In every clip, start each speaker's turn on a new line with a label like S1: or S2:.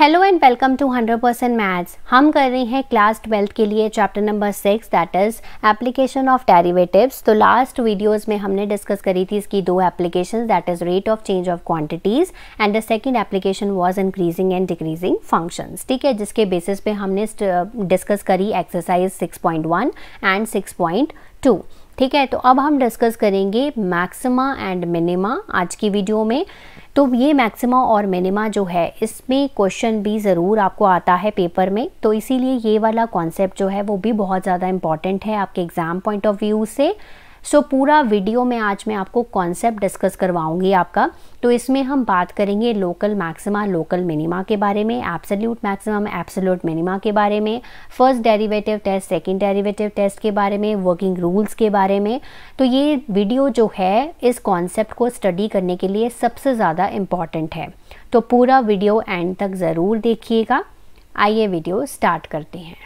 S1: Hello and welcome to 100% percent maths हम कर रहे हैं क्लास ट्वेल्थ के लिए chapter number six that is application of derivatives तो लास्ट वीडियोस में हमने डिस्कस करी थी इसकी दो application that is rate of change of quantities and the second application was increasing and decreasing functions ठीक है जिसके बेसिस पे हमने डिस्कस करी एक्सरसाइज सिक्स एंड सिक्स ठीक है तो अब हम डिस्कस करेंगे मैक्सिमा एंड मिनिमा आज की वीडियो में तो ये मैक्सिमा और मिनिमा जो है इसमें क्वेश्चन भी ज़रूर आपको आता है पेपर में तो इसीलिए ये वाला कॉन्सेप्ट जो है वो भी बहुत ज़्यादा इम्पॉर्टेंट है आपके एग्ज़ाम पॉइंट ऑफ व्यू से सो so, पूरा वीडियो में आज मैं आपको कॉन्सेप्ट डिस्कस करवाऊंगी आपका तो इसमें हम बात करेंगे लोकल मैक्सिमा लोकल मिनिमा के बारे में एब्सोल्यूट मैक्सिमम एब्सोल्यूट मिनिमा के बारे में first derivative test second derivative test के बारे में वर्किंग रूल्स के बारे में तो ये वीडियो जो है इस कॉन्सेप्ट को स्टडी करने के लिए सबसे ज़्यादा इम्पॉर्टेंट है तो पूरा वीडियो एंड तक ज़रूर देखिएगा आइए वीडियो स्टार्ट करते हैं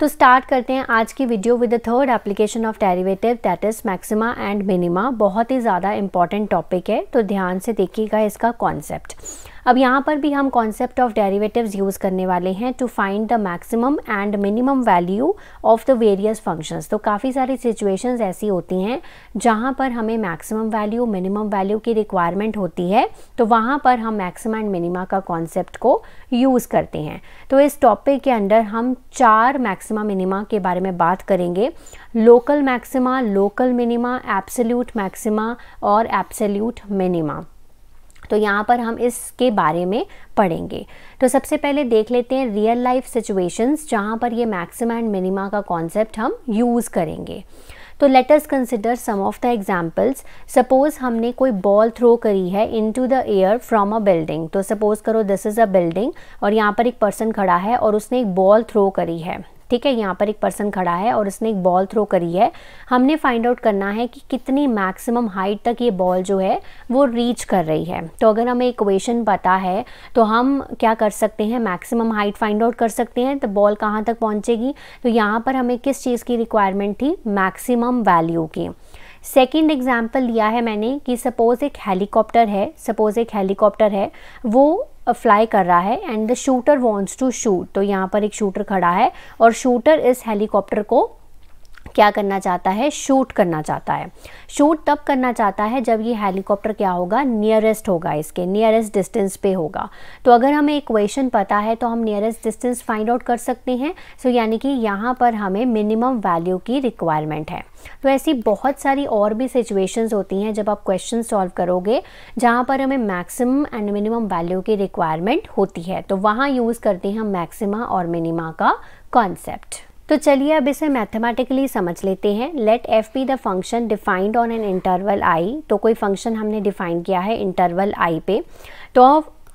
S1: तो स्टार्ट करते हैं आज की video with the third application of derivative that is maxima and minima बहुत ही ज़्यादा इंपॉर्टेंट टॉपिक है तो ध्यान से देखिएगा इसका कॉन्सेप्ट अब यहाँ पर भी हम कॉन्सेप्ट ऑफ डेरिवेटिव्स यूज़ करने वाले हैं to find the maximum and minimum value of the various functions तो काफ़ी सारी सिचुएशंस ऐसी होती हैं जहाँ पर हमें मैक्सिमम वैल्यू मिनिमम वैल्यू की रिक्वायरमेंट होती है तो वहाँ पर हम मैक्सिम एंड मिनिमा का कॉन्सेप्ट को यूज़ करते हैं तो इस टॉपिक के अंडर हम चार मैक्सिमा मिनिमा के बारे में बात करेंगे local maxima local minima absolute maxima और एप्सल्यूट मिनिमा तो यहाँ पर हम इसके बारे में पढ़ेंगे तो सबसे पहले देख लेते हैं रियल लाइफ सिचुएशंस जहाँ पर ये मैक्सिम एंड मिनिमा का कॉन्सेप्ट हम यूज़ करेंगे तो let us consider some of the examples suppose हमने कोई बॉल थ्रो करी है into the air from a building तो सपोज करो दिस इज़ अ बिल्डिंग और यहाँ पर एक पर्सन खड़ा है और उसने एक बॉल थ्रो करी है ठीक है यहाँ पर एक पर्सन खड़ा है और उसने एक बॉल थ्रो करी है हमने फाइंड आउट करना है कि कितनी मैक्सिमम हाइट तक ये बॉल जो है वो रीच कर रही है तो अगर हमें इक्वेशन पता है तो हम क्या कर सकते हैं मैक्सिमम हाइट फाइंड आउट कर सकते हैं तो बॉल कहाँ तक पहुँचेगी तो यहाँ पर हमें किस चीज़ की रिक्वायरमेंट थी मैक्सिमम वैल्यू की सेकेंड एग्जाम्पल लिया है मैंने कि सपोज़ एक हेलीकॉप्टर है सपोज़ एक हेलीकॉप्टर है वो फ्लाई कर रहा है and the shooter wants to shoot तो यहाँ पर एक शूटर खड़ा है और शूटर इस हेलीकॉप्टर को क्या करना चाहता है शूट करना चाहता है शूट तब करना चाहता है जब ये हेलीकॉप्टर क्या होगा नियरेस्ट होगा इसके नियरेस्ट डिस्टेंस पे होगा तो अगर हमें इक्वेशन पता है तो हम नियरेस्ट डिस्टेंस फाइंड आउट कर सकते हैं सो so, यानी कि यहाँ पर हमें मिनिमम वैल्यू की रिक्वायरमेंट है तो ऐसी बहुत सारी और भी सिचुएशंस होती हैं जब आप क्वेश्चन सॉल्व करोगे जहाँ पर हमें मैक्सिमम एंड मिनिमम वैल्यू की रिक्वायरमेंट होती है तो वहाँ यूज़ करते हैं हम मैक्सिमा और मिनिमा का कॉन्सेप्ट तो चलिए अब इसे मैथमेटिकली समझ लेते हैं let F be the function defined on an interval I तो कोई फंक्शन हमने डिफाइन किया है इंटरवल आई पे तो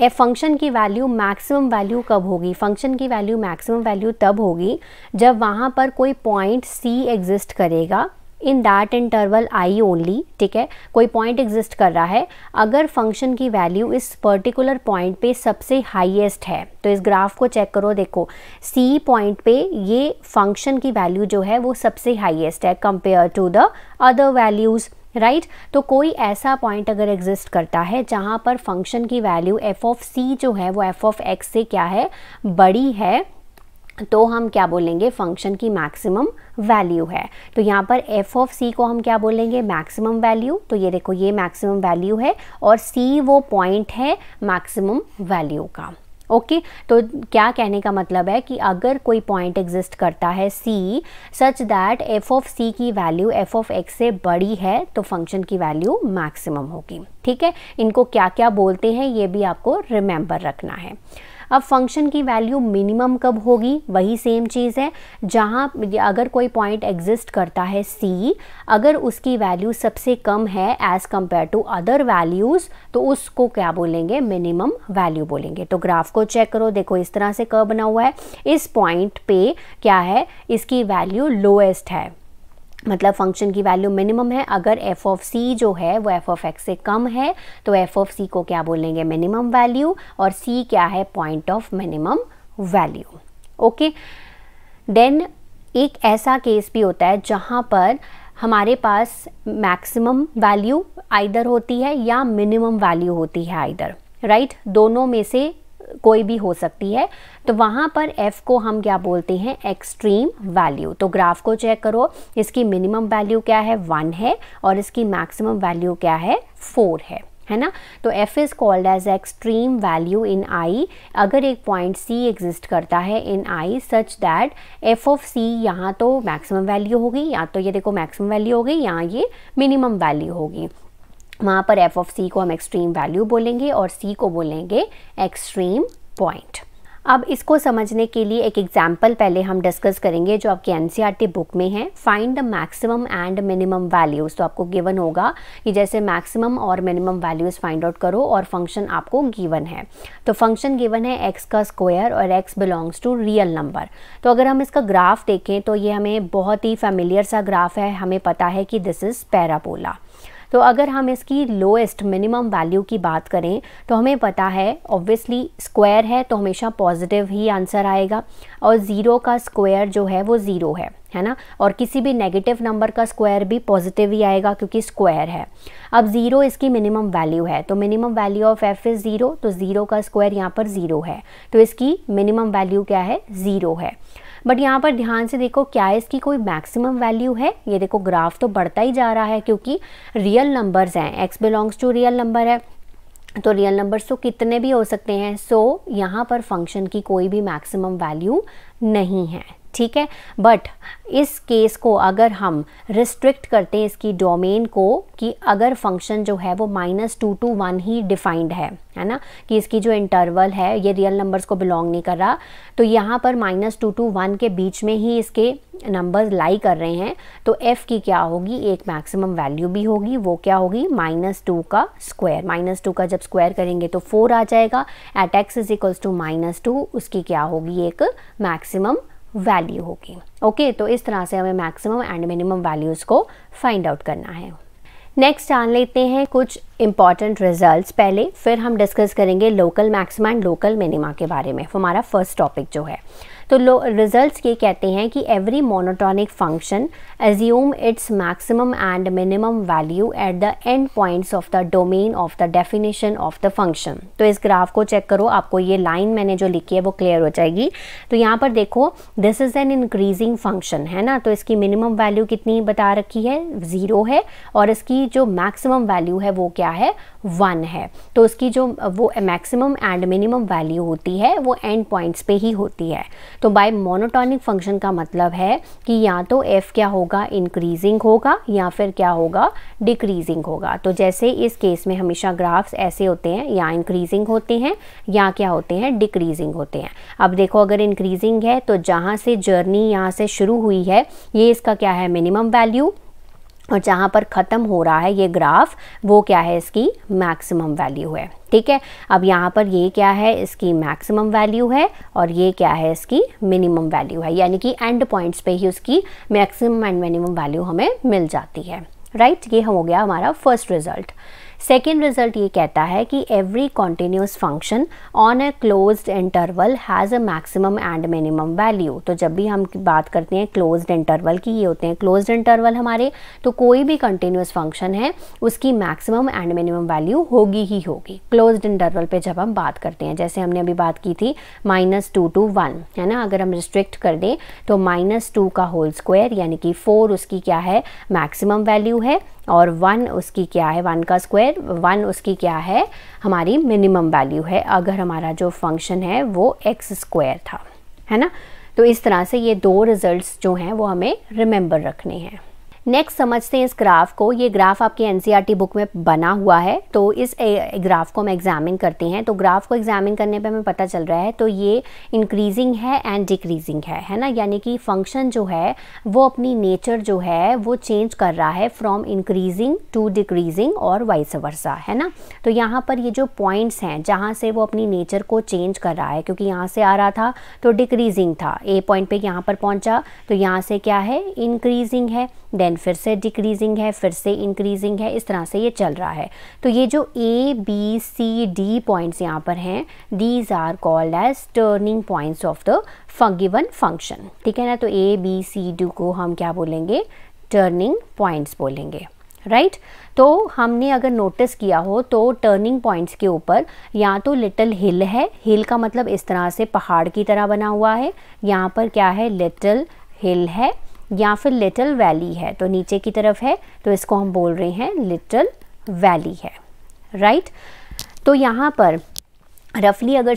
S1: ए फंक्शन की वैल्यू मैक्सिमम वैल्यू कब होगी फंक्शन की वैल्यू मैक्सिमम वैल्यू तब होगी जब वहाँ पर कोई पॉइंट सी एग्जिस्ट करेगा in that interval I only ठीक है कोई पॉइंट एग्जिस्ट कर रहा है अगर फंक्शन की वैल्यू इस पर्टिकुलर पॉइंट पे सबसे हाईएस्ट है तो इस ग्राफ को चेक करो देखो सी पॉइंट पे ये फंक्शन की वैल्यू जो है वो सबसे हाईएस्ट है compare to the other values right right? तो कोई ऐसा पॉइंट अगर एग्जिस्ट करता है जहाँ पर फंक्शन की वैल्यू एफ ऑफ सी जो है वो एफ ऑफ एक्स से क्या है बड़ी है तो हम क्या बोलेंगे फंक्शन की मैक्सिमम वैल्यू है तो यहाँ पर एफ ऑफ सी को हम क्या बोलेंगे मैक्सिमम वैल्यू तो ये देखो ये मैक्सिमम वैल्यू है और सी वो पॉइंट है मैक्सिमम वैल्यू का ओके okay, तो क्या कहने का मतलब है कि अगर कोई पॉइंट एग्जिस्ट करता है C such that F of C की वैल्यू एफ ऑफ एक्स से बड़ी है तो फंक्शन की वैल्यू मैक्सिमम होगी ठीक है इनको क्या क्या बोलते हैं ये भी आपको रिमेंबर रखना है अब फंक्शन की वैल्यू मिनिमम कब होगी वही सेम चीज़ है जहाँ अगर कोई पॉइंट एग्जिस्ट करता है सी अगर उसकी वैल्यू सबसे कम है as compare to other values तो उसको क्या बोलेंगे मिनिमम वैल्यू बोलेंगे तो ग्राफ को चेक करो देखो इस तरह से कब बना हुआ है इस पॉइंट पे क्या है इसकी वैल्यू लोएस्ट है मतलब फंक्शन की वैल्यू मिनिमम है अगर एफ ऑफ सी जो है वो एफ ऑफ एक्स से कम है तो एफ ऑफ सी को क्या बोलेंगे मिनिमम वैल्यू और सी क्या है point of minimum value okay then एक ऐसा केस भी होता है जहाँ पर हमारे पास मैक्सिमम वैल्यू आइदर होती है या मिनिमम वैल्यू होती है आइदर राइट right? दोनों में से कोई भी हो सकती है तो वहाँ पर f को हम क्या बोलते हैं एक्सट्रीम वैल्यू तो ग्राफ को चेक करो इसकी मिनिमम वैल्यू क्या है वन है और इसकी मैक्सिमम वैल्यू क्या है फोर है है ना तो f is called as extreme value in i अगर एक पॉइंट c एग्जिस्ट करता है in i such that f of c यहाँ तो मैक्सिमम वैल्यू होगी या तो ये देखो मैक्सिमम वैल्यू होगी यहाँ ये मिनिमम वैल्यू होगी वहाँ पर एफ ऑफ सी को हम एक्सट्रीम वैल्यू बोलेंगे और सी को बोलेंगे एक्सट्रीम पॉइंट अब इसको समझने के लिए एक एग्जाम्पल पहले हम डिस्कस करेंगे जो आपकी एन बुक e में है find the maximum and minimum values तो आपको गिवन होगा कि जैसे मैक्सिमम और मिनिमम वैल्यूज़ फाइंड आउट करो और फंक्शन आपको गिवन है तो फंक्शन गिवन है एक्स का स्क्वायर और X belongs to real number तो अगर हम इसका ग्राफ देखें तो ये हमें बहुत ही फेमिलियर सा ग्राफ है हमें पता है कि दिस इज़ पैराबोला तो अगर हम इसकी लोएस्ट मिनिमम वैल्यू की बात करें तो हमें पता है ऑब्वियसली स्क्वायर है तो हमेशा पॉजिटिव ही आंसर आएगा और ज़ीरो का स्क्वायर जो है वो ज़ीरो है है ना और किसी भी नेगेटिव नंबर का स्क्वायर भी पॉजिटिव ही आएगा क्योंकि स्क्वायर है अब ज़ीरो इसकी मिनिमम वैल्यू है तो minimum value of F is zero तो ज़ीरो का स्क्वायर यहाँ पर ज़ीरो है तो इसकी मिनिमम वैल्यू क्या है ज़ीरो है बट यहाँ पर ध्यान से देखो क्या इसकी कोई मैक्सिमम वैल्यू है ये देखो ग्राफ तो बढ़ता ही जा रहा है क्योंकि रियल नंबर्स हैं X belongs to real number है तो रियल नंबर्स तो कितने भी हो सकते हैं सो so, यहाँ पर फंक्शन की कोई भी मैक्सिमम वैल्यू नहीं है ठीक है बट इस केस को अगर हम रिस्ट्रिक्ट करते हैं इसकी डोमेन को कि अगर फंक्शन जो है वो माइनस टू टू वन ही डिफाइंड है है ना कि इसकी जो इंटरवल है ये रियल नंबर्स को बिलोंग नहीं कर रहा तो यहाँ पर माइनस टू टू वन के बीच में ही इसके नंबर्स लाई कर रहे हैं तो एफ़ की क्या होगी एक मैक्सिमम वैल्यू भी होगी वो क्या होगी माइनस टू का स्क्वायर माइनस टू का जब स्क्वायर करेंगे तो फोर आ जाएगा at X is equals to minus two उसकी क्या होगी एक मैक्सिमम वैल्यू होगी ओके तो इस तरह से हमें मैक्सिमम एंड मिनिमम वैल्यूज़ को फाइंड आउट करना है नेक्स्ट जान लेते हैं कुछ इम्पॉर्टेंट रिजल्ट्स पहले फिर हम डिस्कस करेंगे local maxima and local minima के बारे में हमारा फर्स्ट टॉपिक जो है तो रिजल्ट्स ये कहते हैं कि every monotonic function assume its maximum and minimum value at the end points of the domain of the definition of the function तो इस ग्राफ को चेक करो आपको ये लाइन मैंने जो लिखी है वो क्लियर हो जाएगी तो यहाँ पर देखो this is an increasing function है ना तो इसकी मिनिमम वैल्यू कितनी बता रखी है ज़ीरो है और इसकी जो मैक्सिमम वैल्यू है वो क्या क्या है वन है तो उसकी जो वो मैक्सिमम एंड मिनिमम वैल्यू होती है वो एंड पॉइंट्स पे ही होती है तो बाय मोनोटॉनिक फंक्शन का मतलब है कि या तो एफ क्या होगा इंक्रीजिंग होगा या फिर क्या होगा डिक्रीजिंग होगा तो जैसे इस केस में हमेशा ग्राफ्स ऐसे होते हैं या इंक्रीजिंग होते हैं या क्या होते हैं डिक्रीजिंग होते हैं अब देखो अगर इंक्रीजिंग है तो जहाँ से जर्नी यहाँ से शुरू हुई है ये इसका क्या है मिनिमम वैल्यू और जहाँ पर ख़त्म हो रहा है ये ग्राफ वो क्या है इसकी मैक्सिमम वैल्यू है ठीक है अब यहाँ पर ये क्या है इसकी मैक्सिमम वैल्यू है और ये क्या है इसकी मिनिमम वैल्यू है यानी कि एंड पॉइंट्स पे ही उसकी मैक्सिमम एंड मिनिमम वैल्यू हमें मिल जाती है राइट right? ये हो गया हमारा फर्स्ट रिजल्ट सेकेंड रिजल्ट ये कहता है कि every continuous function on a close interval has a maximum and minimum value तो जब भी हम बात करते हैं क्लोज इंटरवल की ये होते हैं क्लोज इंटरवल हमारे तो कोई भी कंटिन्यूस फंक्शन है उसकी मैक्सिमम एंड मिनिमम वैल्यू होगी ही होगी क्लोज इंटरवल पे जब हम बात करते हैं जैसे हमने अभी बात की थी माइनस टू टू वन है ना अगर हम रिस्ट्रिक्ट कर दें तो माइनस टू का होल स्क्वायर यानी कि फोर उसकी क्या है मैक्सिमम वैल्यू है और वन उसकी क्या है वन का स्क्वायर वन उसकी क्या है हमारी मिनिमम वैल्यू है अगर हमारा जो फंक्शन है वो एक्स स्क्वायर था है ना तो इस तरह से ये दो रिज़ल्ट्स जो हैं वो हमें रिमेंबर रखने हैं नेक्स्ट समझते हैं इस ग्राफ को ये ग्राफ आपके एन बुक e में बना हुआ है तो इस ग्राफ को हम एग्जामिन करते हैं तो ग्राफ को एग्जामिन करने पे हमें पता चल रहा है तो ये इंक्रीजिंग है एंड डिक्रीजिंग है है ना यानी कि फंक्शन जो है वो अपनी नेचर जो है वो चेंज कर रहा है फ्रॉम इंक्रीजिंग टू डिक्रीजिंग और वाइस वर्सा है ना तो यहाँ पर ये जो पॉइंट्स हैं जहाँ से वो अपनी नेचर को चेंज कर रहा है क्योंकि यहाँ से आ रहा था तो डिक्रीजिंग था ए पॉइंट पर यहाँ पर पहुँचा तो यहाँ से क्या है इंक्रीजिंग है देन फिर से डिक्रीजिंग है फिर से इंक्रीजिंग है इस तरह से ये चल रहा है तो ये जो A B C D points यहाँ पर हैं these are called as turning points of the given function ठीक है ना तो ए बी सी डी को हम क्या बोलेंगे टर्निंग पॉइंट्स बोलेंगे राइट right? तो हमने अगर नोटिस किया हो तो टर्निंग पॉइंट्स के ऊपर या तो लिटिल हिल है हिल का मतलब इस तरह से पहाड़ की तरह बना हुआ है यहाँ पर क्या है लिटिल हिल है या फिर लिटिल वैली है तो नीचे की तरफ है तो इसको हम बोल रहे हैं लिटिल वैली है राइट तो यहाँ पर रफली अगर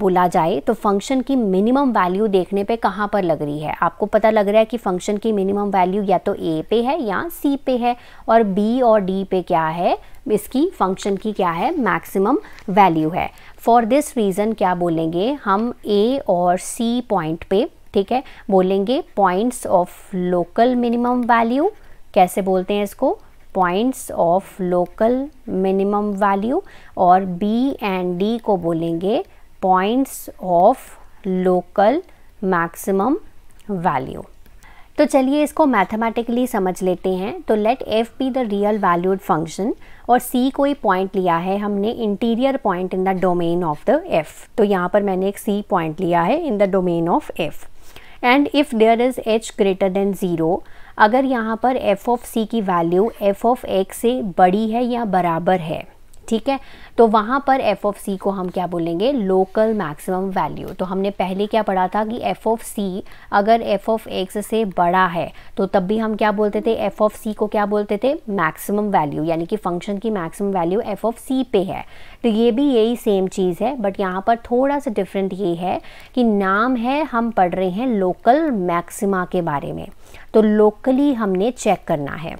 S1: बोला जाए तो फंक्शन की मिनिमम वैल्यू देखने पे कहाँ पर लग रही है आपको पता लग रहा है कि फंक्शन की मिनिमम वैल्यू या तो ए पे है या सी पे है और बी और डी पे क्या है इसकी फंक्शन की क्या है मैक्सिमम वैल्यू है फॉर दिस रीज़न क्या बोलेंगे हम ए और सी पॉइंट पे ठीक है बोलेंगे points of local minimum value कैसे बोलते हैं इसको points of local minimum value और बी एंड डी को बोलेंगे points of local maximum value तो चलिए इसको मैथमेटिकली समझ लेते हैं तो let F be the real valued function और सी कोई पॉइंट लिया है हमने interior point in the domain of the F तो यहाँ पर मैंने एक सी पॉइंट लिया है in the domain of F and if there is H greater than zero अगर यहाँ पर एफ़ ऑफ सी की वैल्यू एफ़ ऑफ एक्स से बड़ी है या बराबर है ठीक है तो वहाँ पर एफ़ ऑफ सी को हम क्या बोलेंगे लोकल मैक्सिमम वैल्यू तो हमने पहले क्या पढ़ा था कि एफ़ ऑफ सी अगर एफ़ ऑफ एक्स से बड़ा है तो तब भी हम क्या बोलते थे एफ़ ऑफ सी को क्या बोलते थे मैक्सिमम वैल्यू यानी कि फंक्शन की मैक्सिमम वैल्यू एफ़ ऑफ सी पे है तो ये भी यही सेम चीज़ है बट यहाँ पर थोड़ा सा डिफरेंट ये है कि नाम है हम पढ़ रहे हैं लोकल मैक्सिमा के बारे में तो लोकली हमने चेक करना है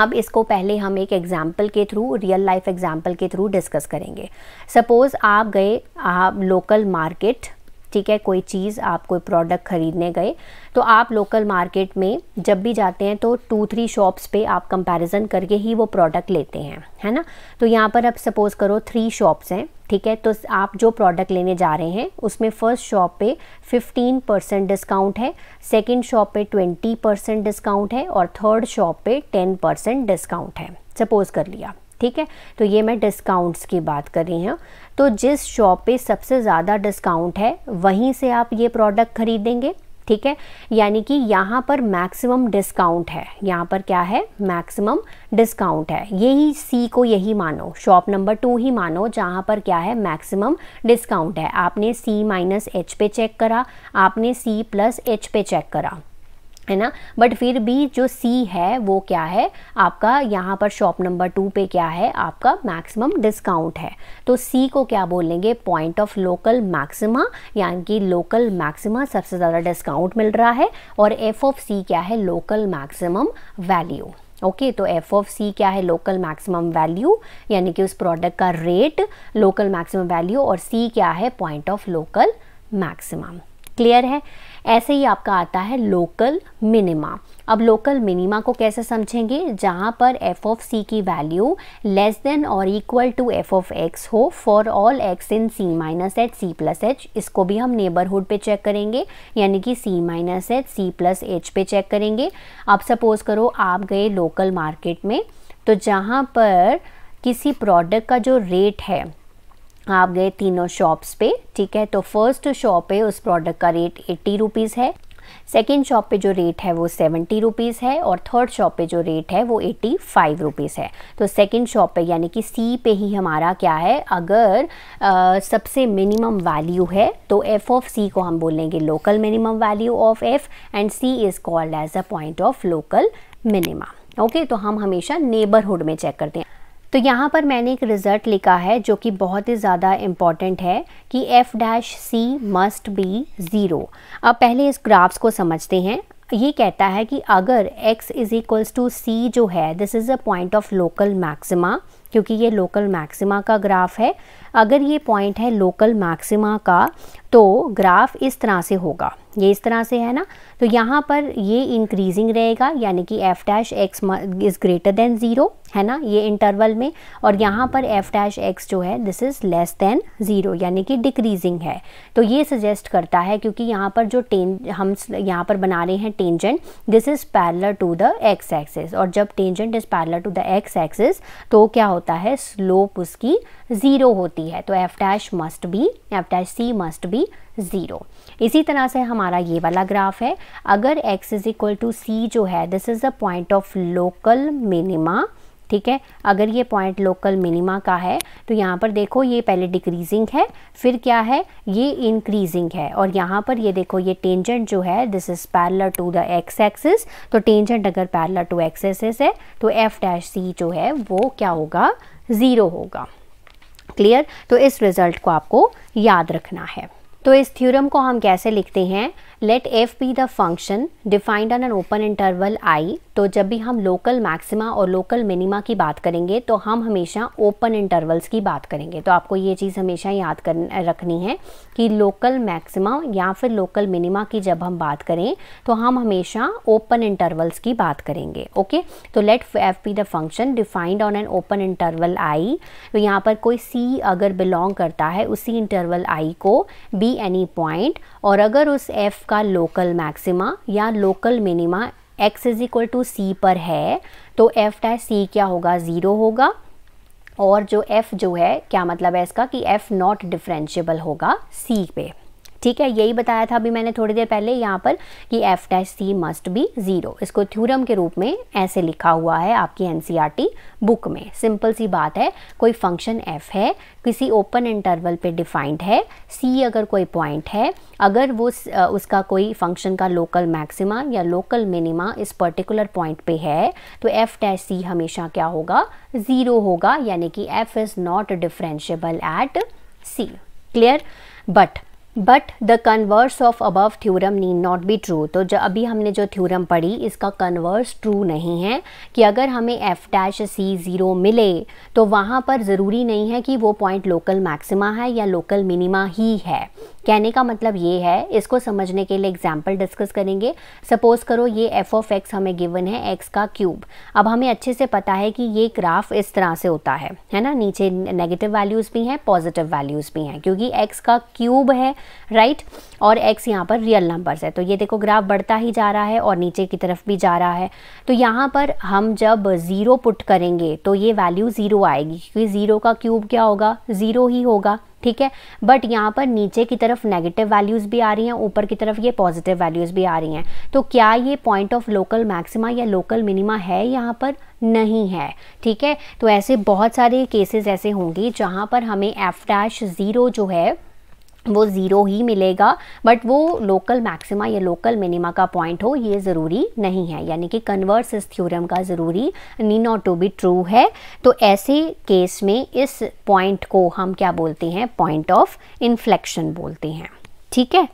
S1: अब इसको पहले हम एक एग्ज़ाम्पल के थ्रू रियल लाइफ एग्ज़ाम्पल के थ्रू डिस्कस करेंगे सपोज़ आप गए आप लोकल मार्केट ठीक है कोई चीज़ आप कोई प्रोडक्ट ख़रीदने गए तो आप लोकल मार्केट में जब भी जाते हैं तो टू थ्री शॉप्स पे आप कंपैरिजन करके ही वो प्रोडक्ट लेते हैं है ना तो यहाँ पर अब सपोज़ करो थ्री शॉप्स हैं ठीक है तो आप जो प्रोडक्ट लेने जा रहे हैं उसमें फ़र्स्ट शॉप पे 15 परसेंट डिस्काउंट है सेकंड शॉप पे 20 परसेंट डिस्काउंट है और थर्ड शॉप पे 10 परसेंट डिस्काउंट है सपोज़ कर लिया ठीक है तो ये मैं डिस्काउंट्स की बात कर रही हूँ तो जिस शॉप पे सबसे ज़्यादा डिस्काउंट है वहीं से आप ये प्रोडक्ट खरीदेंगे ठीक है यानी कि यहाँ पर मैक्सिमम डिस्काउंट है यहाँ पर क्या है मैक्सिमम डिस्काउंट है यही सी को यही मानो शॉप नंबर टू ही मानो जहाँ पर क्या है मैक्सिमम डिस्काउंट है आपने सी माइनस एच पे चेक करा आपने सी प्लस एच पे चेक करा है ना बट फिर भी जो सी है वो क्या है आपका यहाँ पर शॉप नंबर टू पे क्या है आपका मैक्सिमम डिस्काउंट है तो सी को क्या बोलेंगे पॉइंट ऑफ लोकल मैक्सिमा यानी कि लोकल मैक्सिमा सबसे ज़्यादा डिस्काउंट मिल रहा है और एफ ऑफ सी क्या है local maximum value okay okay, तो एफ ऑफ सी क्या है लोकल मैक्सिमम वैल्यू यानी कि उस प्रोडक्ट का रेट लोकल मैक्सिमम वैल्यू और सी क्या है point of local maximum clear है ऐसे ही आपका आता है लोकल मिनिमा अब लोकल मिनिमा को कैसे समझेंगे जहाँ पर एफ ऑफ सी की वैल्यू लेस देन और equal to F of X हो for all X in C minus H C plus H इसको भी हम नेबरहुड पे चेक करेंगे यानी कि C minus H C plus H पे चेक करेंगे अब सपोज़ करो आप गए लोकल मार्केट में तो जहाँ पर किसी प्रोडक्ट का जो रेट है आप गए तीनों शॉप्स पे ठीक है तो फर्स्ट शॉप है उस प्रोडक्ट का रेट एट्टी रुपीज़ है सेकेंड शॉप पे जो रेट है वो सेवेंटी रुपीज़ है और थर्ड शॉप पे जो रेट है वो एट्टी फाइव रुपीज़ है तो सेकेंड शॉप पे यानी कि सी पे ही हमारा क्या है अगर आ, सबसे मिनिमम वैल्यू है तो एफ़ ऑफ सी को हम बोलेंगे local minimum value of F and C is called as a point of local minimum okay तो हम हमेशा नेबरहुड में चेक करते हैं तो यहाँ पर मैंने एक रिज़ल्ट लिखा है जो कि बहुत ही ज़्यादा इम्पॉर्टेंट है कि F dash C must be zero अब पहले इस ग्राफ्स को समझते हैं ये कहता है कि अगर x is equals to C जो है this is a point of local maxima क्योंकि ये लोकल मैक्सिमा का ग्राफ है अगर ये पॉइंट है लोकल मैक्सिमा का तो ग्राफ इस तरह से होगा ये इस तरह से है ना तो यहाँ पर ये इंक्रीजिंग रहेगा यानी कि F dash X is greater than zero है ना ये इंटरवल में और यहाँ पर एफ डैश एक्स जो है this is less than zero यानी कि डिक्रीजिंग है तो ये सजेस्ट करता है क्योंकि यहाँ पर जो टें हम यहाँ पर बना रहे हैं tangent this is parallel to the x axis और जब tangent is parallel to the X axis तो क्या होता है स्लोप उसकी ज़ीरो होती होती है तो F dash must be F dash C must be zero इसी तरह से हमारा ये वाला ग्राफ है अगर X is equal to C जो है this is a point of local minima ठीक है अगर ये पॉइंट लोकल मिनिमा का है तो यहाँ पर देखो ये पहले डिक्रीजिंग है फिर क्या है ये इंक्रीजिंग है और यहाँ पर ये देखो ये टेंजेंट जो है this is parallel to the x axis तो टेंजेंट अगर पैरलर टू एक्स एक्सिस है तो एफ डैश सी जो है वो क्या होगा ज़ीरो होगा क्लियर तो इस रिज़ल्ट को आपको याद रखना है तो इस थ्योरम को हम कैसे लिखते हैं let F be the function defined on an open interval I तो जब भी हम लोकल मैक्सिमा और लोकल मिनिमा की बात करेंगे तो हम हमेशा ओपन इंटरवल्स की बात करेंगे तो आपको ये चीज़ हमेशा याद कर रखनी है कि लोकल मैक्सिमा या फिर लोकल मिनिमा की जब हम बात करें तो हम हमेशा ओपन इंटरवल्स की बात करेंगे ओके तो let F be the function defined on an open interval I तो यहाँ पर कोई सी अगर बिलोंग करता है उसी इंटरवल आई को बी एनी पॉइंट और अगर उस एफ़ का लोकल मैक्सिमा या local minima x is equal to c पर है तो एफ डैश सी क्या होगा ज़ीरो होगा और जो एफ़ जो है क्या मतलब है इसका कि एफ़ नॉट डिफ्रेंशियबल होगा सी पे ठीक है यही बताया था अभी मैंने थोड़ी देर पहले यहाँ पर कि F dash C must be zero इसको थ्योरम के रूप में ऐसे लिखा हुआ है आपकी एन बुक e में सिंपल सी बात है कोई फंक्शन एफ है किसी ओपन इंटरवल पे डिफाइंड है सी अगर कोई पॉइंट है अगर वो उसका कोई फंक्शन का लोकल मैक्सिमा या लोकल मिनिमा इस पर्टिकुलर पॉइंट पे है तो एफ डैश सी हमेशा क्या होगा ज़ीरो होगा यानी कि f is not differentiable at c clear but but the converse of above theorem need not be true तो जो अभी हमने जो थ्योरम पढ़ी इसका कन्वर्स ट्रू नहीं है कि अगर हमें एफ डैश सी ज़ीरो मिले तो वहाँ पर ज़रूरी नहीं है कि वो पॉइंट लोकल मैक्सिमा है या लोकल मिनिमा ही है कहने का मतलब ये है इसको समझने के लिए एग्जाम्पल डिस्कस करेंगे सपोज करो ये एफ ऑफ एक्स हमें गिवन है एक्स का क्यूब अब हमें अच्छे से पता है कि ये ग्राफ इस तरह से होता है है ना नीचे नेगेटिव वैल्यूज़ भी हैं पॉजिटिव वैल्यूज़ भी हैं क्योंकि एक्स का क्यूब है राइट right? और एक्स यहाँ पर रियल नंबर्स है तो ये देखो ग्राफ बढ़ता ही जा रहा है और नीचे की तरफ भी जा रहा है तो यहाँ पर हम जब ज़ीरो पुट करेंगे तो ये वैल्यू ज़ीरो आएगी क्योंकि ज़ीरो का क्यूब क्या होगा ज़ीरो ही होगा ठीक है बट यहाँ पर नीचे की तरफ नेगेटिव वैल्यूज़ भी आ रही हैं ऊपर की तरफ ये पॉजिटिव वैल्यूज़ भी आ रही हैं तो क्या ये पॉइंट ऑफ लोकल मैक्सिमा या लोकल मिनिमा है यहाँ पर नहीं है ठीक है तो ऐसे बहुत सारे केसेस ऐसे होंगे जहाँ पर हमें एफ डैश ज़ीरो जो है वो ज़ीरो ही मिलेगा बट वो लोकल मैक्सिमा या लोकल मिनिमा का पॉइंट हो ये ज़रूरी नहीं है यानी कि कन्वर्स इस थ्योरम का ज़रूरी need not to be true है तो ऐसे केस में इस पॉइंट को हम क्या बोलते हैं पॉइंट ऑफ इन्फ्लेक्शन बोलते हैं ठीक है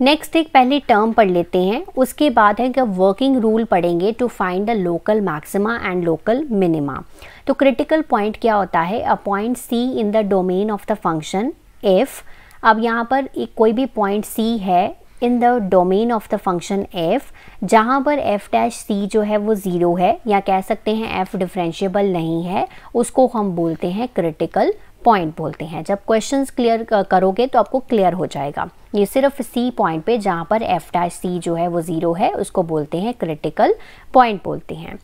S1: नेक्स्ट एक पहले टर्म पढ़ लेते हैं उसके बाद है कि वर्किंग रूल पढ़ेंगे to find the local maxima and local minima तो क्रिटिकल पॉइंट क्या होता है a point c in the domain of the function if अब यहाँ पर एक कोई भी पॉइंट सी है in the domain of the function f जहाँ पर एफ डैश सी जो है वो ज़ीरो है या कह सकते हैं एफ डिफ्रेंशियबल नहीं है उसको हम बोलते हैं क्रिटिकल पॉइंट बोलते हैं जब क्वेश्चंस क्लियर करोगे तो आपको क्लियर हो जाएगा ये सिर्फ सी पॉइंट पे जहाँ पर एफ डैश सी जो है वो ज़ीरो है उसको बोलते हैं क्रिटिकल पॉइंट बोलते हैं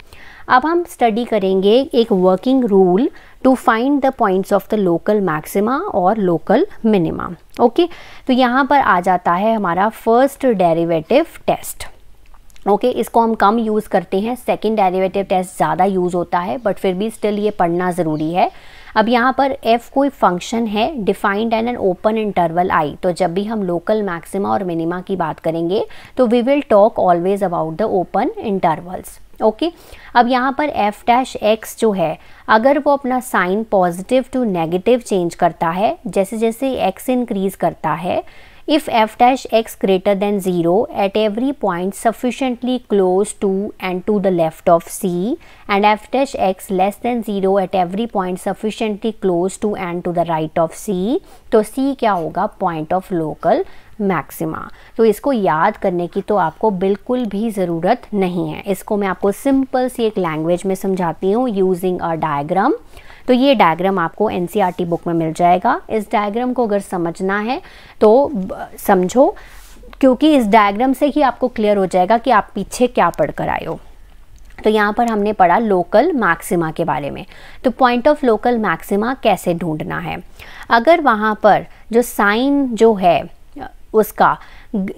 S1: अब हम स्टडी करेंगे एक working rule to find the points of the local maxima और लोकल मिनिमा ओके तो यहाँ पर आ जाता है हमारा first derivative test okay okay, इसको हम कम यूज़ करते हैं सेकेंड डेरिवेटिव टेस्ट ज़्यादा यूज़ होता है बट फिर भी स्टिल ये पढ़ना ज़रूरी है अब यहाँ पर f कोई फंक्शन है defined and an open interval I तो जब भी हम लोकल मैक्सिमा और मिनिमा की बात करेंगे तो we will talk always about the open intervals okay अब यहाँ पर f डैश एक्स जो है अगर वो अपना sign positive to negative change करता है जैसे जैसे x इंक्रीज़ करता है if f dash x greater than 0 at every point sufficiently close to and to the left of c and f dash x less than 0 at every point sufficiently close to and to the right of c तो c क्या होगा point of local maxima तो इसको याद करने की तो आपको बिल्कुल भी ज़रूरत नहीं है इसको मैं आपको सिंपल सी एक लैंग्वेज में समझाती हूँ यूजिंग अ डायग्राम तो ये डायग्राम आपको एन बुक e में मिल जाएगा इस डायग्राम को अगर समझना है तो समझो क्योंकि इस डायग्राम से ही आपको क्लियर हो जाएगा कि आप पीछे क्या पढ़ कर आए हो तो यहाँ पर हमने पढ़ा लोकल मैक्सिमा के बारे में तो पॉइंट ऑफ लोकल मैक्सिमा कैसे ढूंढना है अगर वहाँ पर जो साइन जो है उसका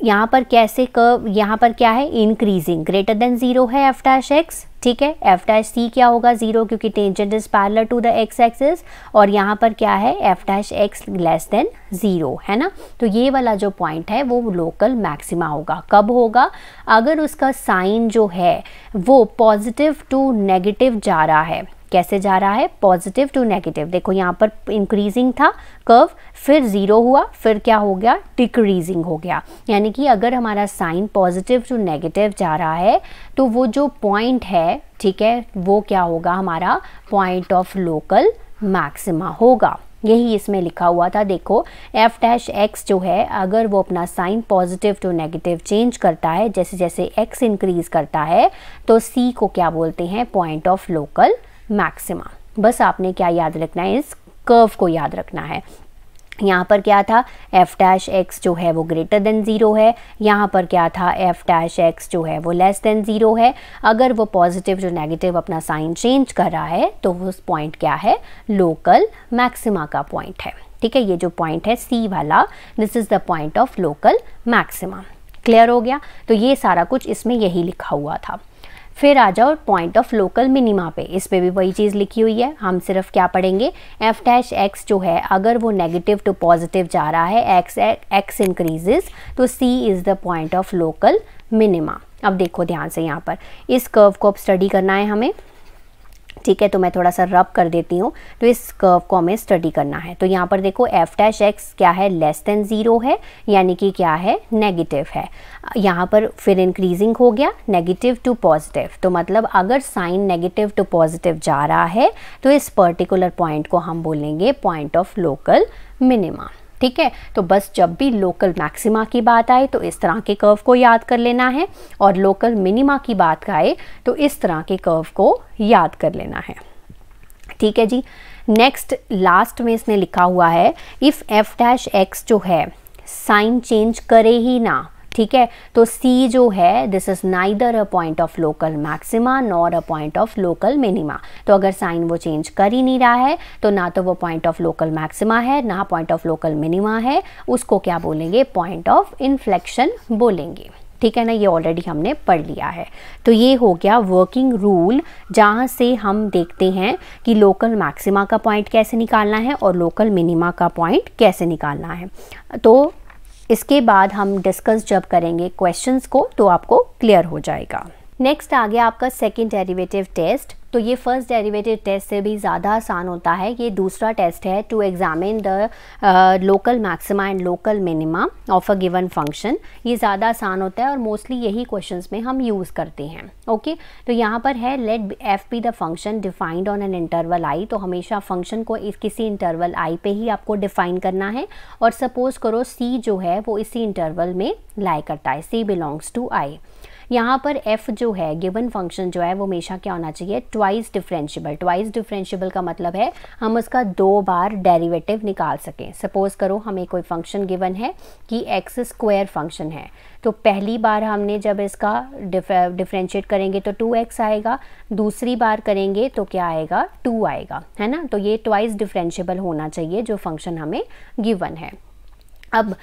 S1: यहाँ पर कैसे कर्व यहाँ पर क्या है इंक्रीजिंग ग्रेटर देन जीरो है एफ डैश एक्स ठीक है एफ डैश सी क्या होगा जीरो क्योंकि tangent is parallel to the x axis और यहाँ पर क्या है f dash x less than zero है ना तो ये वाला जो पॉइंट है वो लोकल मैक्सिमा होगा कब होगा अगर उसका साइन जो है वो पॉजिटिव टू नेगेटिव जा रहा है कैसे जा रहा है पॉजिटिव टू नेगेटिव देखो यहाँ पर इंक्रीजिंग था कर्व फिर ज़ीरो हुआ फिर क्या हो गया डिक्रीजिंग हो गया यानी कि अगर हमारा साइन पॉजिटिव टू नेगेटिव जा रहा है तो वो जो पॉइंट है ठीक है वो क्या होगा हमारा पॉइंट ऑफ लोकल मैक्सिमा होगा यही इसमें लिखा हुआ था देखो एफ डैश एक्स जो है अगर वो अपना sign positive to negative change करता है जैसे जैसे एक्स इंक्रीज करता है तो सी को क्या बोलते हैं पॉइंट ऑफ लोकल मैक्सिमा बस आपने क्या याद रखना है इस कर्व को याद रखना है यहाँ पर क्या था एफ डैश एक्स जो है वो ग्रेटर देन ज़ीरो है यहाँ पर क्या था एफ डैश एक्स जो है वो लेस देन ज़ीरो है अगर वो पॉजिटिव जो नेगेटिव अपना साइन चेंज कर रहा है तो उस पॉइंट क्या है लोकल मैक्सिमा का पॉइंट है ठीक है ये जो पॉइंट है सी वाला this is the point of local maxima clear हो गया तो ये सारा कुछ इसमें यही लिखा हुआ था फिर आ जाओ पॉइंट ऑफ लोकल मिनिमा पे इस पर भी वही चीज़ लिखी हुई है हम सिर्फ क्या पढ़ेंगे एफ डैश एक्स जो है अगर वो नेगेटिव टू पॉजिटिव जा रहा है एक्स एक्स इंक्रीजेज तो c is the point of local minima अब देखो ध्यान से यहाँ पर इस कर्व को अब स्टडी करना है हमें ठीक है तो मैं थोड़ा सा रब कर देती हूँ तो इस कर्व को हमें स्टडी करना है तो यहाँ पर देखो एफ डैश एक्स क्या है लेस देन ज़ीरो है यानी कि क्या है नेगेटिव है यहाँ पर फिर इंक्रीजिंग हो गया नेगेटिव टू पॉजिटिव तो मतलब अगर साइन नेगेटिव टू पॉजिटिव जा रहा है तो इस पर्टिकुलर पॉइंट को हम बोलेंगे पॉइंट ऑफ लोकल मिनिमा ठीक है तो बस जब भी लोकल मैक्सिमा की बात आए तो इस तरह के कर्व को याद कर लेना है और लोकल मिनिमा की बात आए तो इस तरह के कर्व को याद कर लेना है ठीक है जी नेक्स्ट लास्ट में इसने लिखा हुआ है इफ़ एफ डैश एक्स जो है साइन चेंज करे ही ना ठीक है तो सी जो है this is neither a point of local maxima nor a point of local minima तो अगर साइन वो चेंज कर ही नहीं रहा है तो ना तो वो पॉइंट ऑफ लोकल मैक्सिमा है ना पॉइंट ऑफ लोकल मिनिमा है उसको क्या बोलेंगे पॉइंट ऑफ इन्फ्लेक्शन बोलेंगे ठीक है ना ये ऑलरेडी हमने पढ़ लिया है तो ये हो गया वर्किंग रूल जहाँ से हम देखते हैं कि लोकल मैक्सिमा का पॉइंट कैसे निकालना है और लोकल मिनिमा का पॉइंट कैसे निकालना है तो इसके बाद हम डिस्कस जब करेंगे क्वेश्चंस को तो आपको क्लियर हो जाएगा नेक्स्ट आ गया आपका सेकेंड डेरिवेटिव टेस्ट तो ये फर्स्ट डेरिवेटिव टेस्ट से भी ज़्यादा आसान होता है ये दूसरा टेस्ट है to examine the local maxima and local minima of a given function ये ज़्यादा आसान होता है और मोस्टली यही क्वेश्चंस में हम यूज़ करते हैं ओके okay? तो यहाँ पर है let F be the function defined on an interval I तो हमेशा फंक्शन को इस किसी इंटरवल आई पे ही आपको डिफाइन करना है और सपोज़ करो सी जो है वो इसी इंटरवल में लाई करता है सी बिलोंग्स टू आई यहाँ पर एफ जो है गिवन फंक्शन जो है वो हमेशा क्या होना चाहिए ट्वाइस डिफ्रेंशियबल ट्वाइस डिफ्रेंशियबल का मतलब है हम उसका दो बार डेरिवेटिव निकाल सकें सपोज करो हमें कोई फंक्शन गिवन है कि एक्स स्क्वायर फंक्शन है तो पहली बार हमने जब इसका डिफ्रेंशिएट करेंगे तो टू एक्स आएगा दूसरी बार करेंगे तो क्या आएगा टू आएगा है ना तो ये ट्वाइस डिफ्रेंशियबल होना चाहिए जो फंक्शन हमें गिवन है अब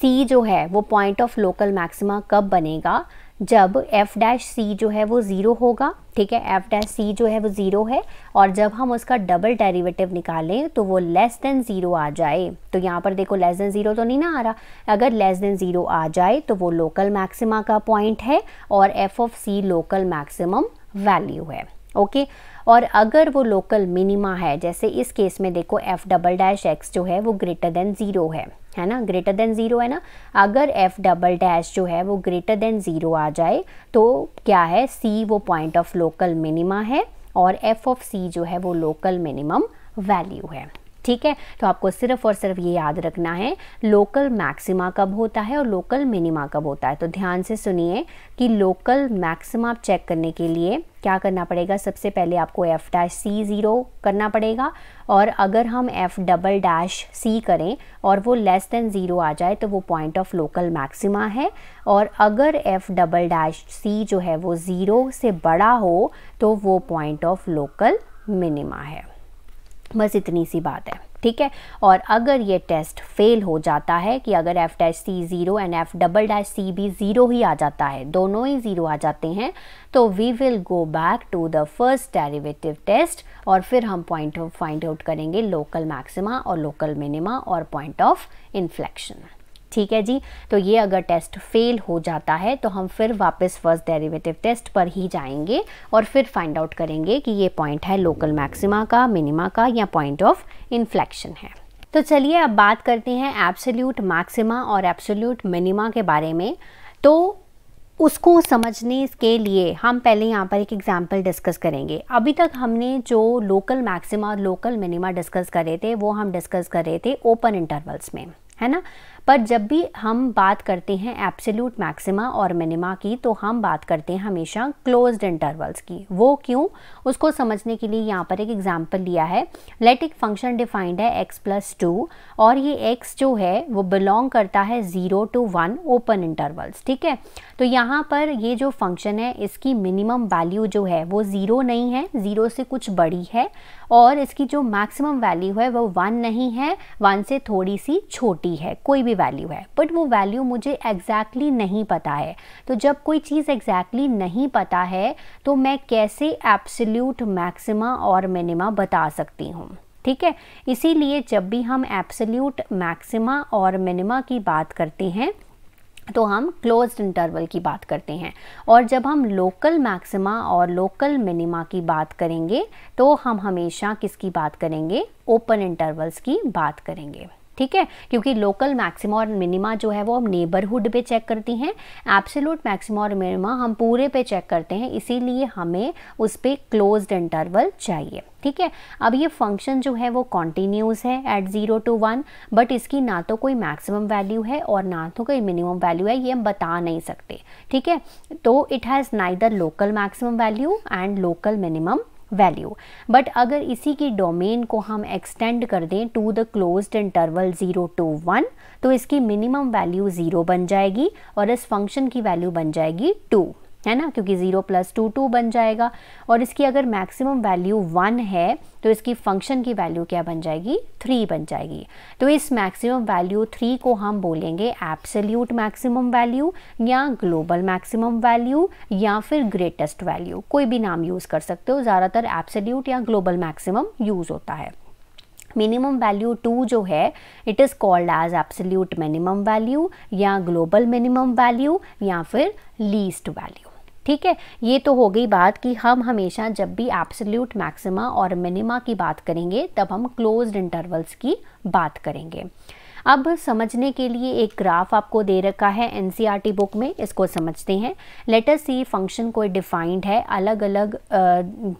S1: सी जो है वो पॉइंट ऑफ लोकल मैक्सिमा कब बनेगा जब एफ डैश सी जो है वो ज़ीरो होगा ठीक है एफ डैश सी जो है वो ज़ीरो है और जब हम उसका डबल डेरिवेटिव निकालें तो वो लेस देन ज़ीरो आ जाए तो यहाँ पर देखो लेस देन ज़ीरो तो नहीं ना आ रहा अगर लेस देन ज़ीरो आ जाए तो वो लोकल मैक्सिमा का पॉइंट है और f of c local maximum value है ओके okay? और अगर वो लोकल मिनिमा है जैसे इस केस में देखो एफ डबल डैश एक्स जो है वो ग्रेटर देन ज़ीरो है है ना ग्रेटर देन ज़ीरो है ना अगर एफ डबल डैश जो है वो ग्रेटर देन ज़ीरो आ जाए तो क्या है सी वो पॉइंट ऑफ लोकल मिनिमा है और एफ ऑफ सी जो है वो लोकल मिनिमम वैल्यू है ठीक है तो आपको सिर्फ और सिर्फ ये याद रखना है लोकल मैक्सिमा कब होता है और लोकल मिनिमा कब होता है तो ध्यान से सुनिए कि लोकल मैक्सिमा चेक करने के लिए क्या करना पड़ेगा सबसे पहले आपको एफ़ डैश सी ज़ीरो करना पड़ेगा और अगर हम एफ़ डबल डैश सी करें और वो लेस देन ज़ीरो आ जाए तो वो पॉइंट ऑफ लोकल मैक्सिमा है और अगर एफ़ डबल डैश सी जो है वो ज़ीरो से बड़ा हो तो वो पॉइंट ऑफ लोकल मिनिमा है बस इतनी सी बात है ठीक है और अगर ये टेस्ट फेल हो जाता है कि अगर f dash c zero and f double dash c भी ज़ीरो ही आ जाता है दोनों ही ज़ीरो आ जाते हैं तो we will go back to the first derivative test और फिर हम पॉइंट ऑफ फाइंड आउट करेंगे लोकल मैक्सिमा और लोकल मिनिमा और पॉइंट ऑफ इन्फ्लेक्शन ठीक है जी तो ये अगर टेस्ट फेल हो जाता है तो हम फिर वापस फर्स्ट डेरिवेटिव टेस्ट पर ही जाएंगे और फिर फाइंड आउट करेंगे कि ये पॉइंट है लोकल मैक्सिमा का मिनिमा का या पॉइंट ऑफ इन्फ्लेक्शन है तो चलिए अब बात करते हैं एब्सोल्यूट मैक्सिमा और एब्सोल्यूट मिनिमा के बारे में तो उसको समझने के लिए हम पहले यहाँ पर एक एग्जाम्पल डिस्कस करेंगे अभी तक हमने जो लोकल मैक्सिमा और लोकल मिनिमा डिस्कस करे थे वो हम डिस्कस कर रहे थे ओपन इंटरवल्स में है ना पर जब भी हम बात करते हैं एब्सोल्यूट मैक्सिमा और मिनिमा की तो हम बात करते हैं हमेशा क्लोज्ड इंटरवल्स की वो क्यों उसको समझने के लिए यहाँ पर एक एग्जाम्पल लिया है लेट एक फंक्शन डिफाइंड है एक्स प्लस टू और ये एक्स जो है वो बिलोंग करता है zero to one open intervals ठीक है तो यहाँ पर ये जो फंक्शन है इसकी मिनिमम वैल्यू जो है वो ज़ीरो नहीं है ज़ीरो से कुछ बड़ी है और इसकी जो मैक्सिमम वैल्यू है वो वन नहीं है वन से थोड़ी सी छोटी है कोई भी वैल्यू है बट वो वैल्यू मुझे एग्जैक्टली exactly नहीं पता है तो जब कोई चीज़ एग्जैक्टली exactly नहीं पता है तो मैं कैसे एप्सल्यूट मैक्सिमा और मिनिमा बता सकती हूँ ठीक है इसीलिए जब भी हम एप्सल्यूट मैक्सिमा और मिनिमा की बात करते हैं तो हम क्लोज इंटरवल की बात करते हैं और जब हम लोकल मैक्सिमा और लोकल मिनिमा की बात करेंगे तो हम हमेशा किसकी बात करेंगे ओपन इंटरवल्स की बात करेंगे ठीक है क्योंकि लोकल मैक्सिमा और मिनिमा जो है वो हम नेबरहुड पे चेक करती हैं एब्सोलूट मैक्सिमा और मिनिमा हम पूरे पे चेक करते हैं इसीलिए हमें उस पर क्लोज इंटरवल चाहिए ठीक है अब ये फंक्शन जो है वो कॉन्टीन्यूस है at zero to one but इसकी ना तो कोई मैक्सिमम वैल्यू है और ना तो कोई मिनिमम वैल्यू है ये हम बता नहीं सकते ठीक है तो it has neither local maximum value and local minimum value but अगर इसी की डोमेन को हम एक्सटेंड कर दें to the closed interval zero to one तो इसकी मिनिमम वैल्यू ज़ीरो बन जाएगी और इस फंक्शन की वैल्यू बन जाएगी टू है ना क्योंकि ज़ीरो प्लस टू टू बन जाएगा और इसकी अगर मैक्सिमम वैल्यू वन है तो इसकी फंक्शन की वैल्यू क्या बन जाएगी थ्री बन जाएगी तो इस मैक्सिमम वैल्यू थ्री को हम बोलेंगे एप्सल्यूट मैक्सिमम वैल्यू या ग्लोबल मैक्सिमम वैल्यू या फिर ग्रेटेस्ट वैल्यू कोई भी नाम यूज़ कर सकते हो ज़्यादातर एप्सल्यूट या ग्लोबल मैक्सिमम यूज़ होता है मिनिमम वैल्यू टू जो है it is called as absolute minimum value या ग्लोबल मिनिमम वैल्यू या फिर लीस्ट वैल्यू ठीक है ये तो हो गई बात कि हम हमेशा जब भी एब्सोल्यूट मैक्सिमा और मिनिमा की बात करेंगे तब हम क्लोज्ड इंटरवल्स की बात करेंगे अब समझने के लिए एक ग्राफ आपको दे रखा है एन बुक e में इसको समझते हैं लेटर सी फंक्शन कोई डिफाइंड है अलग अलग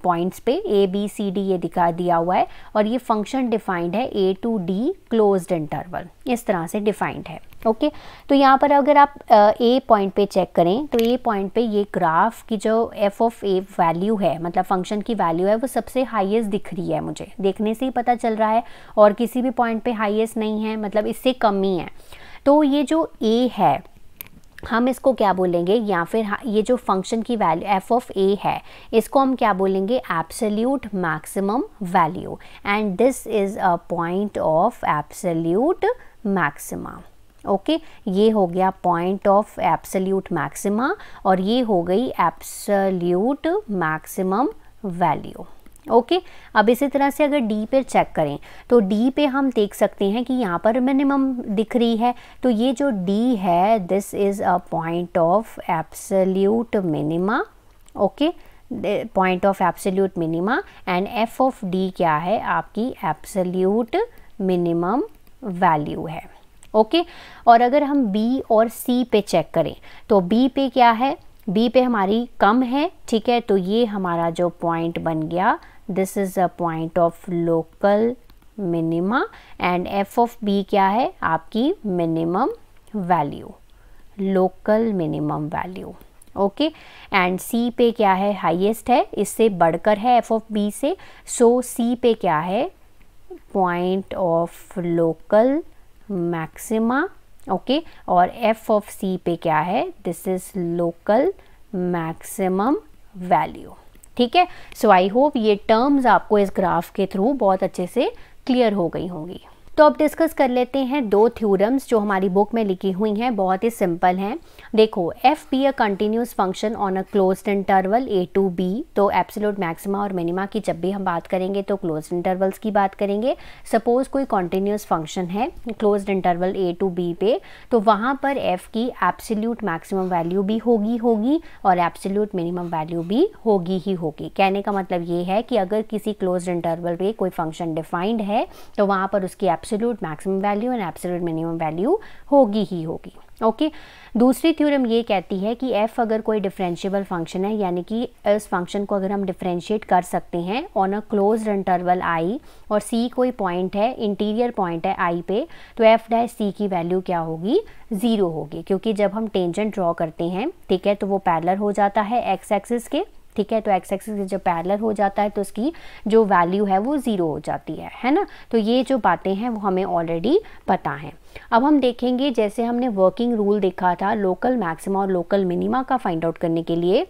S1: पॉइंट्स पे ए बी सी डी ये दिखा दिया हुआ है और ये फंक्शन डिफाइंड है a to d close interval इस तरह से डिफाइंड है ओके okay, तो यहाँ पर अगर आप ए पॉइंट पे चेक करें तो ए पॉइंट पे ये ग्राफ की जो एफ ऑफ ए वैल्यू है मतलब फंक्शन की वैल्यू है वो सबसे हाईएस्ट दिख रही है मुझे देखने से ही पता चल रहा है और किसी भी पॉइंट पे हाईएस्ट नहीं है मतलब इससे कम ही है तो ये जो ए है हम इसको क्या बोलेंगे या फिर ये जो फंक्शन की वैल्यू एफ ऑफ ए है इसको हम क्या बोलेंगे absolute maximum value and this is a point of absolute maxima okay ये हो गया पॉइंट ऑफ एप्सल्यूट मैक्सिमा और ये हो गई एप्सल्यूट मैक्सिमम वैल्यू ओके अब इसी तरह से अगर डी पे चेक करें तो डी पे हम देख सकते हैं कि यहाँ पर मिनिमम दिख रही है तो ये जो डी है this is a point of absolute minima okay point of absolute minima and f of d क्या है आपकी एब्सल्यूट मिनिमम वैल्यू है ओके okay? और अगर हम बी और सी पे चेक करें तो बी पे क्या है बी पे हमारी कम है ठीक है तो ये हमारा जो पॉइंट बन गया this is a point of local minima and f of b क्या है आपकी minimum value local minimum value okay and c पे क्या है हाईएस्ट है इससे बढ़कर है एफ ऑफ बी से सो so, सी पे क्या है point of local maxima okay और एफ ऑफ सी पे क्या है this is local maximum value ठीक है सो आई होप ये टर्म्स आपको इस ग्राफ के थ्रू बहुत अच्छे से क्लियर हो गई होंगी तो अब डिस्कस कर लेते हैं दो थ्योरम्स जो हमारी बुक में लिखी हुई हैं बहुत ही सिंपल हैं देखो f be a continuous function on a close interval a to b तो एप्सोलूट मैक्सिमा और मिनिमा की जब भी हम बात करेंगे तो क्लोज इंटरवल्स की बात करेंगे सपोज कोई कॉन्टीन्यूस फंक्शन है close interval a to b पे तो वहाँ पर एफ़ की एप्सोल्यूट मैक्सिमम वैल्यू भी होगी होगी और एप्सोल्यूट मिनिमम वैल्यू भी होगी ही होगी कहने का मतलब ये है कि अगर किसी क्लोज इंटरवल पर कोई फंक्शन डिफाइंड है तो वहाँ पर उसकी abs absolute maximum value and absolute minimum value होगी ही होगी ओके okay? दूसरी थ्योरम ये कहती है कि f अगर कोई डिफरेंशियबल फंक्शन है यानी कि इस फंक्शन को अगर हम डिफरेंशिएट कर सकते हैं on a close interval i और c कोई पॉइंट है इंटीरियर पॉइंट है i पे तो f डैश c की वैल्यू क्या होगी ज़ीरो होगी क्योंकि जब हम टेंजेंट ड्रॉ करते हैं ठीक है तो वो पैरलर हो जाता है x एक्सिस के ठीक है तो एक्स एक्सिस जब पैरलर हो जाता है तो उसकी जो वैल्यू है वो ज़ीरो हो जाती है है ना तो ये जो बातें हैं वो हमें ऑलरेडी पता हैं अब हम देखेंगे जैसे हमने वर्किंग रूल देखा था लोकल मैक्सिमा और लोकल मिनिमा का फाइंड आउट करने के लिए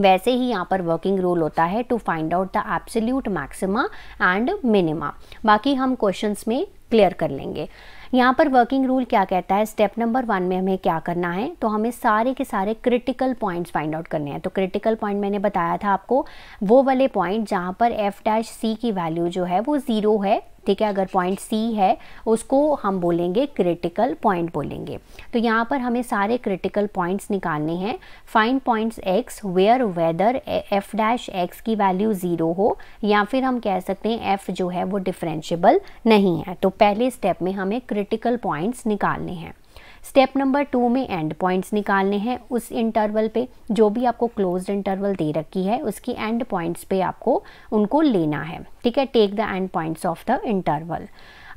S1: वैसे ही यहाँ पर वर्किंग रूल होता है to find out the absolute maxima and minima बाकी हम क्वेश्चंस में क्लियर कर लेंगे यहाँ पर वर्किंग रूल क्या कहता है स्टेप नंबर वन में हमें क्या करना है तो हमें सारे के सारे क्रिटिकल पॉइंट्स फाइंड आउट करने हैं तो क्रिटिकल पॉइंट मैंने बताया था आपको वो वाले पॉइंट जहाँ पर एफ डैश सी की वैल्यू जो है वो ज़ीरो है ठीक है अगर पॉइंट सी है उसको हम बोलेंगे क्रिटिकल पॉइंट बोलेंगे तो यहाँ पर हमें सारे क्रिटिकल पॉइंट्स निकालने हैं find points x where whether f dash x की वैल्यू ज़ीरो हो या फिर हम कह सकते हैं एफ़ जो है वो डिफ्रेंशियबल नहीं है तो पहले स्टेप में हमें क्रिटिकल पॉइंट्स निकालने हैं स्टेप नंबर टू में एंड पॉइंट्स निकालने हैं उस इंटरवल पे जो भी आपको क्लोज इंटरवल दे रखी है उसकी एंड पॉइंट्स पे आपको उनको लेना है ठीक है take the end points of the interval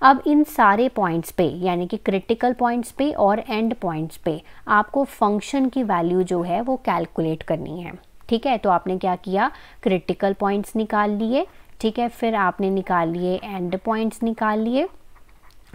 S1: अब इन सारे पॉइंट्स पे यानी कि क्रिटिकल पॉइंट्स पे और एंड पॉइंट्स पे आपको फंक्शन की वैल्यू जो है वो कैलकुलेट करनी है ठीक है तो आपने क्या किया क्रिटिकल पॉइंट्स निकाल लिए ठीक है फिर आपने निकाल लिए एंड पॉइंट्स निकाल लिए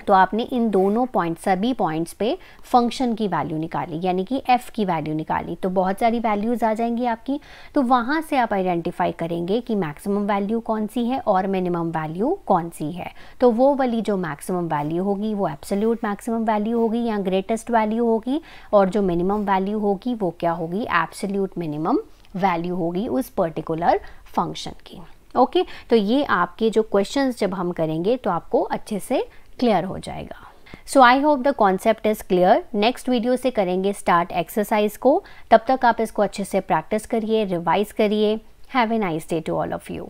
S1: तो आपने इन दोनों पॉइंट सभी पॉइंट्स पे फंक्शन की वैल्यू निकाली यानी कि एफ़ की वैल्यू निकाली तो बहुत सारी वैल्यूज़ आ जाएंगी आपकी तो वहां से आप आइडेंटिफाई करेंगे कि मैक्सिमम वैल्यू कौन सी है और मिनिमम वैल्यू कौन सी है तो वो वाली जो मैक्सिमम वैल्यू होगी वो एब्सोल्यूट मैक्सिमम वैल्यू होगी या ग्रेटेस्ट वैल्यू होगी और जो मिनिमम वैल्यू होगी वो क्या होगी एब्सोल्यूट मिनिमम वैल्यू होगी उस पर्टिकुलर फंक्शन की ओके okay, तो ये आपके जो क्वेश्चंस जब हम करेंगे तो आपको अच्छे से क्लियर हो जाएगा so I hope the concept is clear next video से करेंगे स्टार्ट एक्सरसाइज को तब तक आप इसको अच्छे से प्रैक्टिस करिए रिवाइज करिए have a nice day to all of you